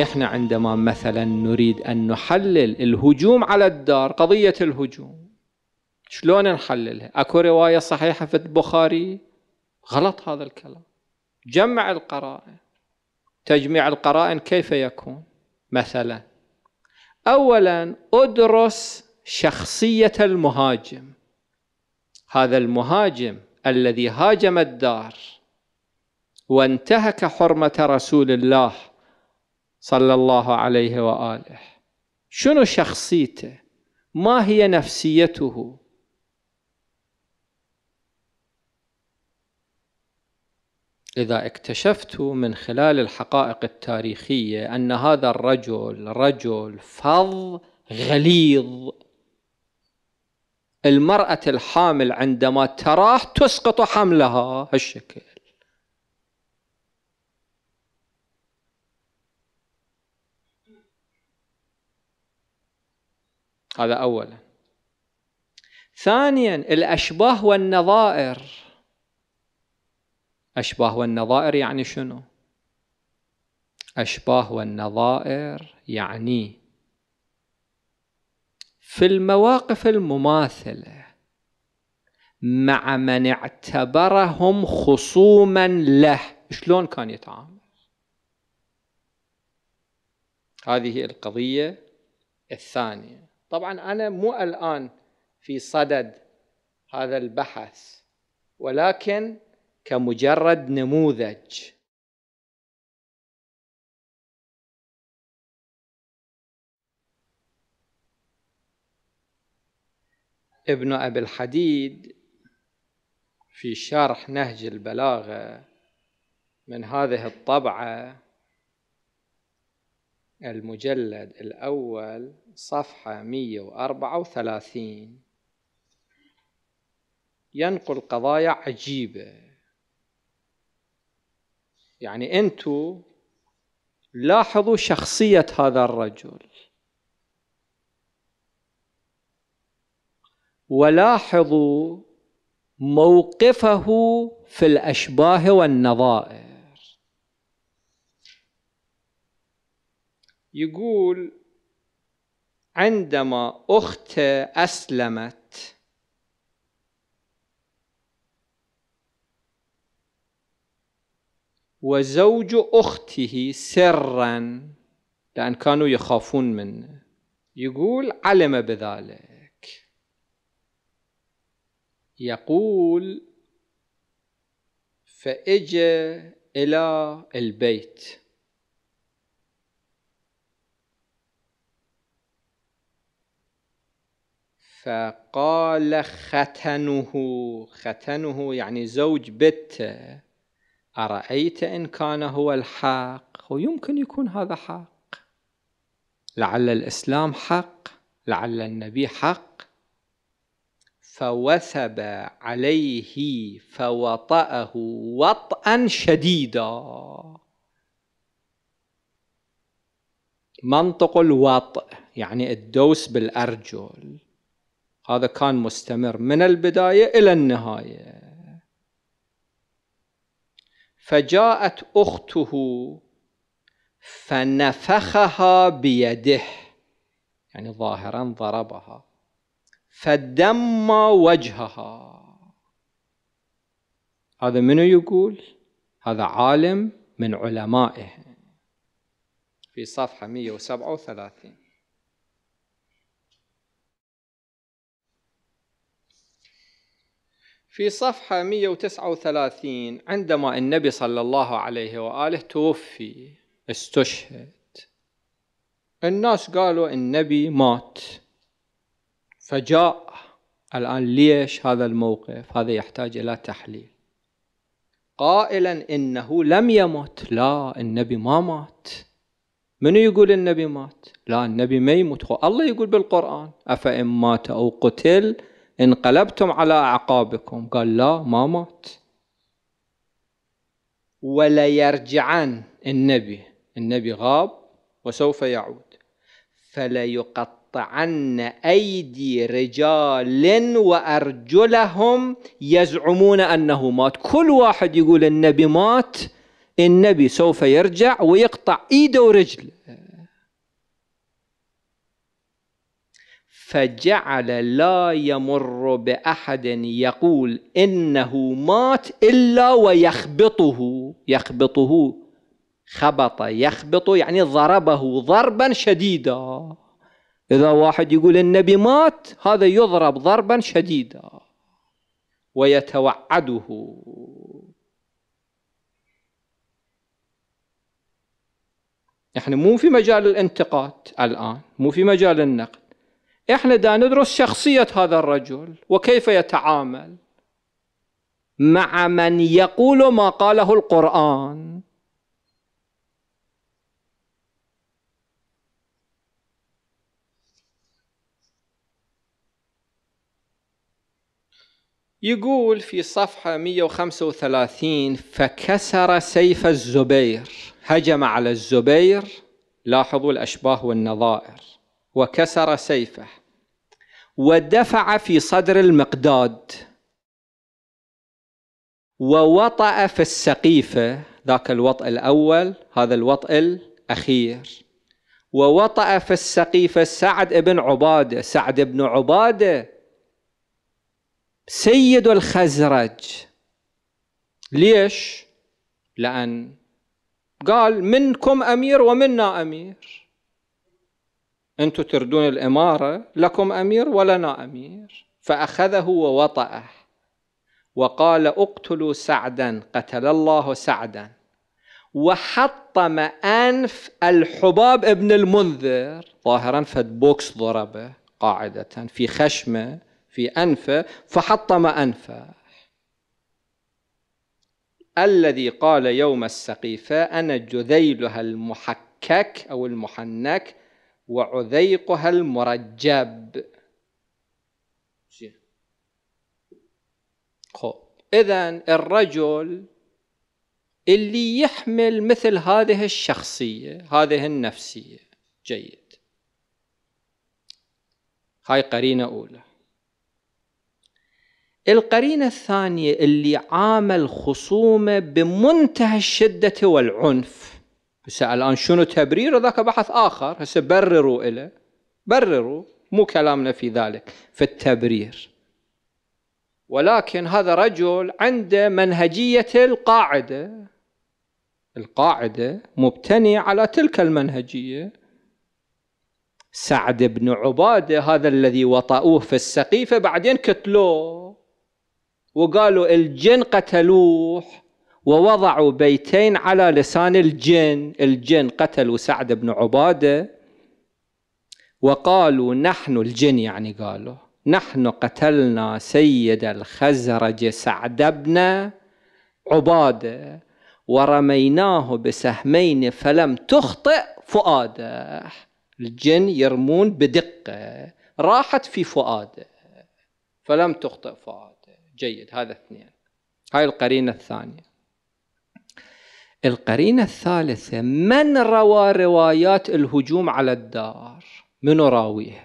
نحن عندما مثلا نريد أن نحلل الهجوم على الدار قضية الهجوم شلون نحللها أكو رواية صحيحة في البخاري غلط هذا الكلام جمع القرائن تجميع القرائن كيف يكون مثلا أولا أدرس شخصية المهاجم هذا المهاجم الذي هاجم الدار وانتهك حرمة رسول الله صلى الله عليه واله شنو شخصيته ما هي نفسيته اذا اكتشفت من خلال الحقائق التاريخيه ان هذا الرجل رجل فظ غليظ المراه الحامل عندما تراه تسقط حملها هالشكل هذا اولا ثانيا الاشباه والنظائر اشباه والنظائر يعني شنو اشباه والنظائر يعني في المواقف المماثله مع من اعتبرهم خصوما له شلون كان يتعامل هذه القضيه الثانيه طبعا انا مو الان في صدد هذا البحث ولكن كمجرد نموذج ابن ابي الحديد في شرح نهج البلاغه من هذه الطبعه المجلد الأول صفحة 134 ينقل قضايا عجيبة يعني أنتوا لاحظوا شخصية هذا الرجل ولاحظوا موقفه في الأشباه والنظائر يقول عندما أخته أسلمت وزوج أخته سرا لأن كانوا يخافون منه يقول علم بذلك يقول فإجا إلى البيت فقال ختنه ختنه يعني زوج بته أرأيت إن كان هو الحق ويمكن يكون هذا حق لعل الإسلام حق لعل النبي حق فوثب عليه فوطأه وطئا شديدا منطق الوطء يعني الدوس بالأرجل هذا كان مستمر من البداية إلى النهاية فجاءت أخته فنفخها بيده يعني ظاهرا ضربها فدم وجهها هذا منو يقول هذا عالم من علمائه في صفحة 137 في صفحة 139 عندما النبي صلى الله عليه وآله توفي استشهد الناس قالوا النبي مات فجاء الآن ليش هذا الموقف هذا يحتاج إلى تحليل قائلا إنه لم يمت لا النبي ما مات من يقول النبي مات لا النبي ما يموت الله يقول بالقرآن أفإن مات أو قتل انقلبتم على أعقابكم قال لا ما مات وليرجعن النبي النبي غاب وسوف يعود فليقطعن أيدي رجال وأرجلهم يزعمون أنه مات كل واحد يقول النبي مات النبي سوف يرجع ويقطع إيده ورجله فجعل لا يمر باحد يقول انه مات الا ويخبطه يخبطه خبط يخبط يعني ضربه ضربا شديدا اذا واحد يقول النبي مات هذا يضرب ضربا شديدا ويتوعده نحن مو في مجال الانتقاد الان مو في مجال النقد احنا دا ندرس شخصية هذا الرجل وكيف يتعامل مع من يقول ما قاله القرآن يقول في صفحة 135 فكسر سيف الزبير هجم على الزبير لاحظوا الأشباه والنظائر وكسر سيفه ودفع في صدر المقداد ووطأ في السقيفة ذاك الوطأ الأول هذا الوطأ الأخير ووطأ في السقيفة سعد بن عبادة سعد بن عبادة سيد الخزرج ليش؟ لأن قال منكم أمير ومنا أمير أنتم تردون الإمارة لكم أمير ولنا أمير فأخذه ووطأه وقال اقتلوا سعدا قتل الله سعدا وحطم أنف الحباب ابن المنذر ظاهرا فد بوكس ضربه قاعدة في خشمة في أنفه فحطم أنفه الذي قال يوم السقيفة أنا جذيلها المحكك أو المحنك وعذيقها المرجب إذا الرجل اللي يحمل مثل هذه الشخصية هذه النفسية جيد هاي قرينة أولى القرينة الثانية اللي عامل خصومه بمنتهى الشدة والعنف بس الان شنو تبرير ذاك بحث اخر هسه برروا له برروا مو كلامنا في ذلك في التبرير ولكن هذا رجل عنده منهجيه القاعده القاعده مبتني على تلك المنهجيه سعد بن عباده هذا الذي وطأوه في السقيفه بعدين كتلوه وقالوا الجن قتلوه ووضعوا بيتين على لسان الجن الجن قتلوا سعد بن عبادة وقالوا نحن الجن يعني قالوا نحن قتلنا سيد الخزرج سعد بن عباده ورميناه بسهمين فلم تخطئ فؤاده الجن يرمون بدقة راحت في فؤاده فلم تخطئ فؤاده جيد هذا اثنين هاي القرينة الثانية القرينة الثالثة من روى روايات الهجوم على الدار من راويها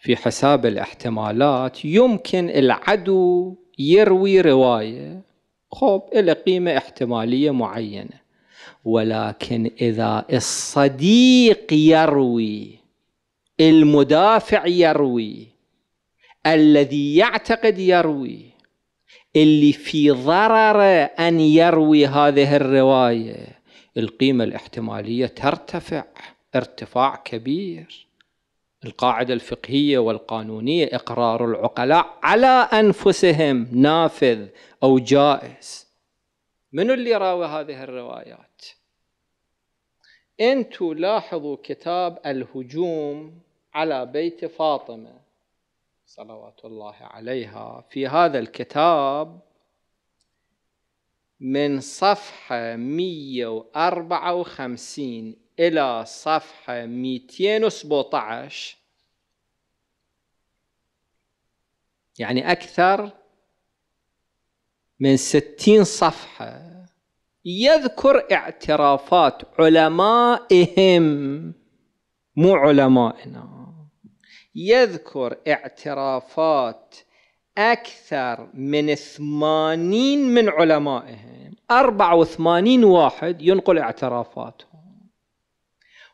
في حساب الاحتمالات يمكن العدو يروي رواية خب إلى قيمة احتمالية معينة ولكن إذا الصديق يروي المدافع يروي الذي يعتقد يروي اللي في ضرر أن يروي هذه الرواية القيمة الاحتمالية ترتفع ارتفاع كبير القاعدة الفقهية والقانونية إقرار العقلاء على أنفسهم نافذ أو جائز من اللي راوي هذه الروايات انتوا لاحظوا كتاب الهجوم على بيت فاطمه صلوات الله عليها في هذا الكتاب من صفحة 154 إلى صفحة 217 يعني أكثر من 60 صفحة يذكر اعترافات علمائهم مو علمائنا يذكر اعترافات أكثر من ثمانين من علمائهم أربعة وثمانين واحد ينقل اعترافاتهم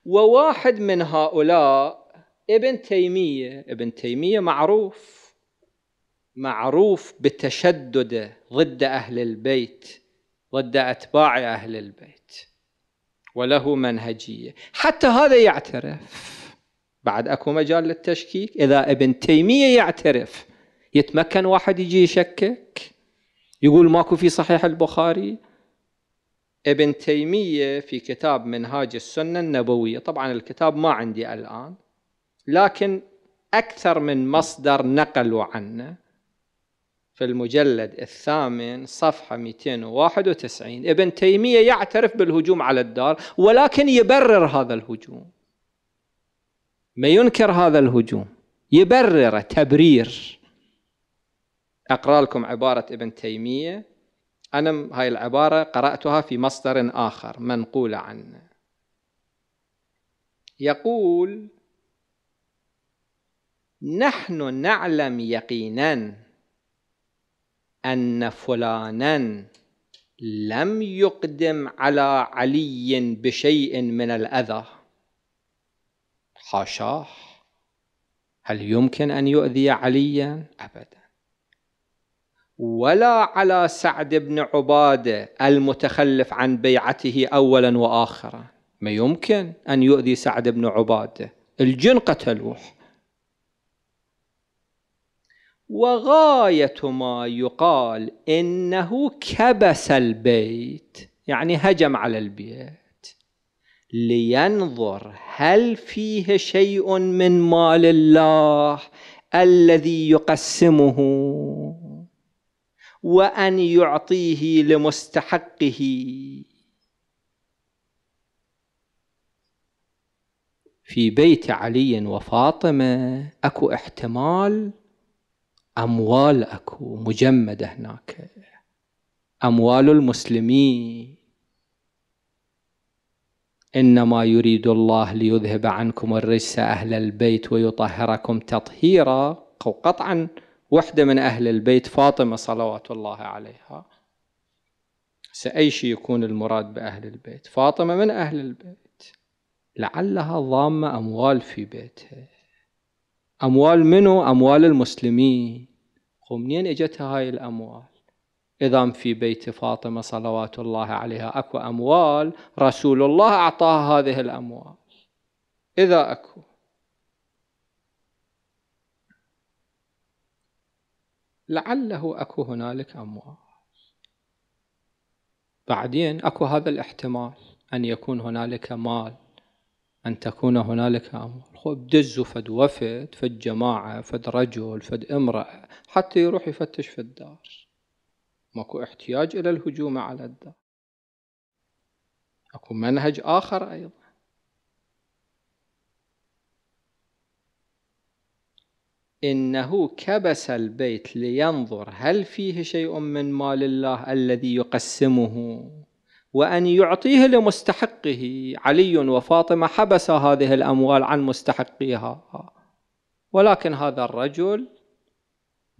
وواحد من هؤلاء ابن تيمية ابن تيمية معروف معروف بتشدده ضد أهل البيت ضد أتباع أهل البيت وله منهجية حتى هذا يعترف بعد اكو مجال للتشكيك اذا ابن تيميه يعترف يتمكن واحد يجي يشكك يقول ماكو في صحيح البخاري ابن تيميه في كتاب منهاج السنه النبويه طبعا الكتاب ما عندي الان لكن اكثر من مصدر نقلوا عنه في المجلد الثامن صفحة 291 ابن تيمية يعترف بالهجوم على الدار ولكن يبرر هذا الهجوم ما ينكر هذا الهجوم يبرر تبرير أقرأ لكم عبارة ابن تيمية أنا هاي العبارة قرأتها في مصدر آخر منقولة عنه يقول نحن نعلم يقينا أن فلانا لم يقدم على علي بشيء من الأذى حاشاه هل يمكن أن يؤذي عليا أبدا ولا على سعد بن عبادة المتخلف عن بيعته أولا وآخرا ما يمكن أن يؤذي سعد بن عبادة الجن قتلوه وغاية ما يقال إنه كبس البيت يعني هجم على البيت لينظر هل فيه شيء من مال الله الذي يقسمه وان يعطيه لمستحقه في بيت علي وفاطمه اكو احتمال اموال اكو مجمده هناك اموال المسلمين إنما يريد الله ليذهب عنكم الرجس أهل البيت ويطهركم تطهيرا قطعا وحدة من أهل البيت فاطمة صلوات الله عليها سأي شيء يكون المراد بأهل البيت فاطمة من أهل البيت لعلها ضامة أموال في بيتها أموال منو أموال المسلمين ومنين إجتها هاي الأموال إذا في بيت فاطمة صلوات الله عليها أكو أموال رسول الله أعطاها هذه الأموال إذا أكو لعله أكو هنالك أموال بعدين أكو هذا الاحتمال أن يكون هنالك مال أن تكون هنالك أموال خب دزوا فد وفد فد جماعة فد رجل فد امرأة حتى يروح يفتش في الدار ماكو احتياج إلى الهجوم على الدار أكو منهج آخر أيضا إنه كبس البيت لينظر هل فيه شيء من مال الله الذي يقسمه وأن يعطيه لمستحقه علي وفاطمة حبس هذه الأموال عن مستحقيها ولكن هذا الرجل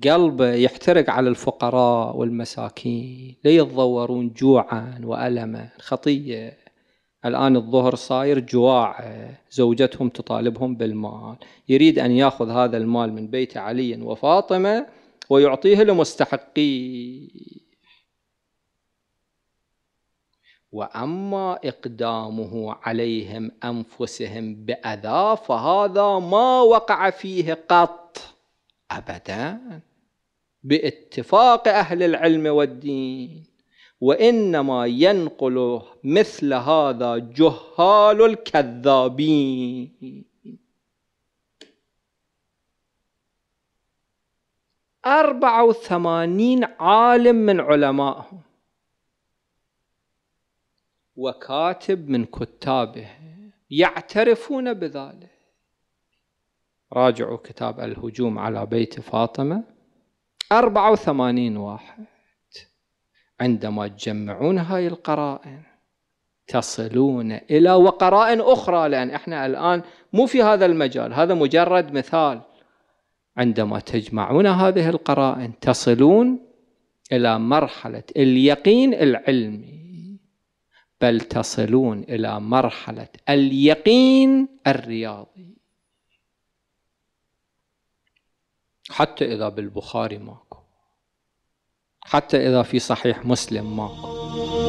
قلبه يحترق على الفقراء والمساكين ليتضورون جوعا والما خطيه الان الظهر صاير جواع زوجتهم تطالبهم بالمال يريد ان ياخذ هذا المال من بيت علي وفاطمه ويعطيه لمستحقيه واما اقدامه عليهم انفسهم باذى فهذا ما وقع فيه قط ابدا باتفاق اهل العلم والدين وانما ينقل مثل هذا جهال الكذابين أربعة وثمانين عالم من علمائهم وكاتب من كتابه يعترفون بذلك راجعوا كتاب الهجوم على بيت فاطمة 84 واحد عندما تجمعون هاي القرائن تصلون إلى وقرائن أخرى لأن إحنا الآن مو في هذا المجال هذا مجرد مثال عندما تجمعون هذه القرائن تصلون إلى مرحلة اليقين العلمي بل تصلون إلى مرحلة اليقين الرياضي حتى إذا بالبخاري ماكو حتى إذا في صحيح مسلم ماكو